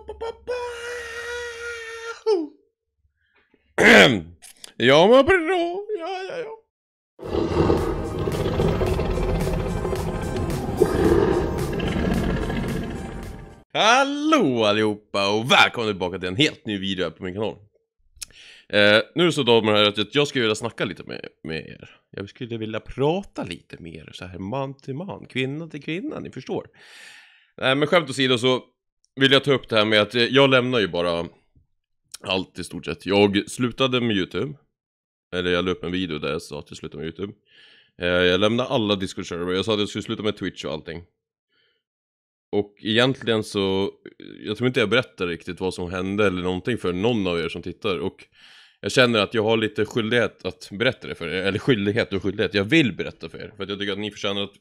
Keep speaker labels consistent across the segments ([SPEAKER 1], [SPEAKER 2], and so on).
[SPEAKER 1] Jag mår bra, ja, ja, ja. Hallå allihopa och välkomna tillbaka till en helt ny video här på min kanal. Eh, nu är det så damer och herrar att jag skulle vilja snacka lite med, med er. Jag skulle vilja prata lite med er så här man till man, kvinna till kvinna, ni förstår. Nej men skämt åsido så vill jag ta upp det här med att eh, jag lämnar ju bara allt i stort sett. Jag slutade med YouTube. Eller jag la upp en video där jag sa att jag slutade med YouTube. Eh, jag lämnade alla discord server. Jag sa att jag skulle sluta med Twitch och allting. Och egentligen så, eh, jag tror inte jag berättar riktigt vad som hände eller någonting för någon av er som tittar. Och jag känner att jag har lite skyldighet att berätta det för er. Eller skyldighet och skyldighet, jag vill berätta för er. För att jag tycker att ni förtjänar att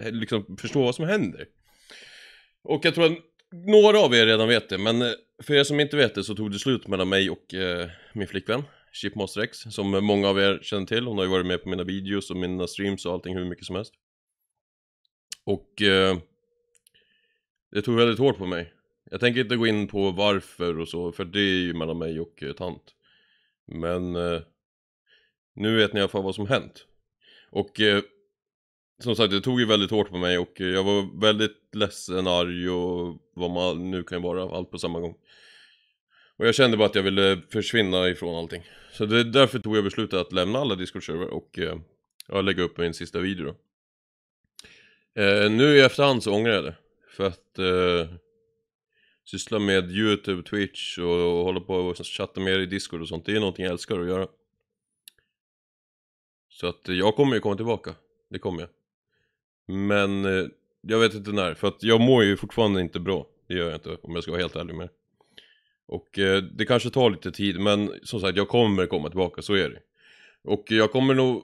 [SPEAKER 1] liksom förstå vad som händer. Och jag tror att några av er redan vet det, men eh, för er som inte vet det så tog det slut mellan mig och eh, min flickvän Chipmaster som många av er känner till. Hon har ju varit med på mina videos och mina streams och allting hur mycket som helst. Och eh, det tog väldigt hårt på mig. Jag tänker inte gå in på varför och så, för det är ju mellan mig och eh, tant. Men eh, nu vet ni i alla fall vad som hänt. Och eh, som sagt, det tog ju väldigt hårt på mig och jag var väldigt ledsen, arg och vad man nu kan vara, allt på samma gång. Och jag kände bara att jag ville försvinna ifrån allting. Så det, därför tog jag beslutet att lämna alla Discord-server och eh, lägga upp min sista video då. Eh, nu i efterhand så ångrar jag det. För att eh, syssla med YouTube, Twitch och, och hålla på och chatta med er i Discord och sånt, det är någonting jag älskar att göra. Så att jag kommer ju komma tillbaka, det kommer jag. Men eh, jag vet inte när, för att jag mår ju fortfarande inte bra. Det gör jag inte, om jag ska vara helt ärlig med det. Och eh, det kanske tar lite tid, men som sagt, jag kommer komma tillbaka, så är det. Och jag kommer nog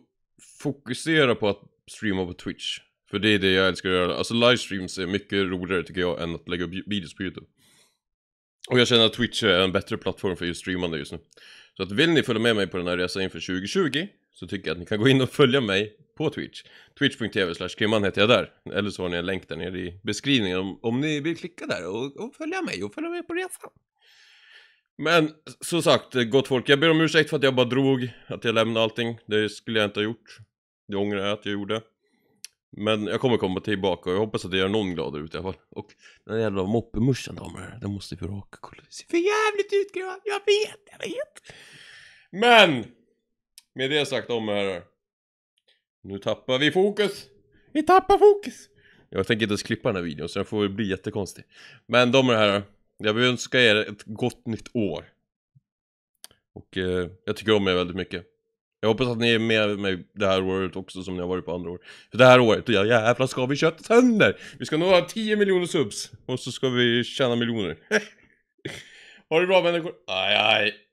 [SPEAKER 1] fokusera på att streama på Twitch. För det är det jag älskar att göra. Alltså livestreams är mycket roligare tycker jag än att lägga upp videos på YouTube. Och jag känner att Twitch är en bättre plattform för just streamande just nu. Så att vill ni följa med mig på den här resan inför 2020 så tycker jag att ni kan gå in och följa mig på Twitch. Twitch.tv slash heter jag där. Eller så har ni en länk där nere i beskrivningen om, om ni vill klicka där och, och följa mig och följa med på resan. Men som sagt, gott folk, jag ber om ursäkt för att jag bara drog, att jag lämnade allting. Det skulle jag inte ha gjort. Det ångrar jag att jag gjorde. Men jag kommer komma tillbaka och jag hoppas att det gör någon glad ut i alla fall. Och den jävla moppemuschen damer, den måste vi raka. Kolla, det ser för jävligt ut grabbar. Jag vet, jag vet. Men! Med det sagt om herrar. Nu tappar vi fokus! Vi tappar fokus! Jag tänker inte ens klippa den här videon så den får bli jättekonstig. Men de här, jag vill önska er ett gott nytt år. Och eh, jag tycker om er väldigt mycket. Jag hoppas att ni är med mig det här året också som ni har varit på andra år. För det här året, ja jävlar ska vi köta sönder! Vi ska nå 10 miljoner subs! Och så ska vi tjäna miljoner. ha det bra människor! Aj, aj.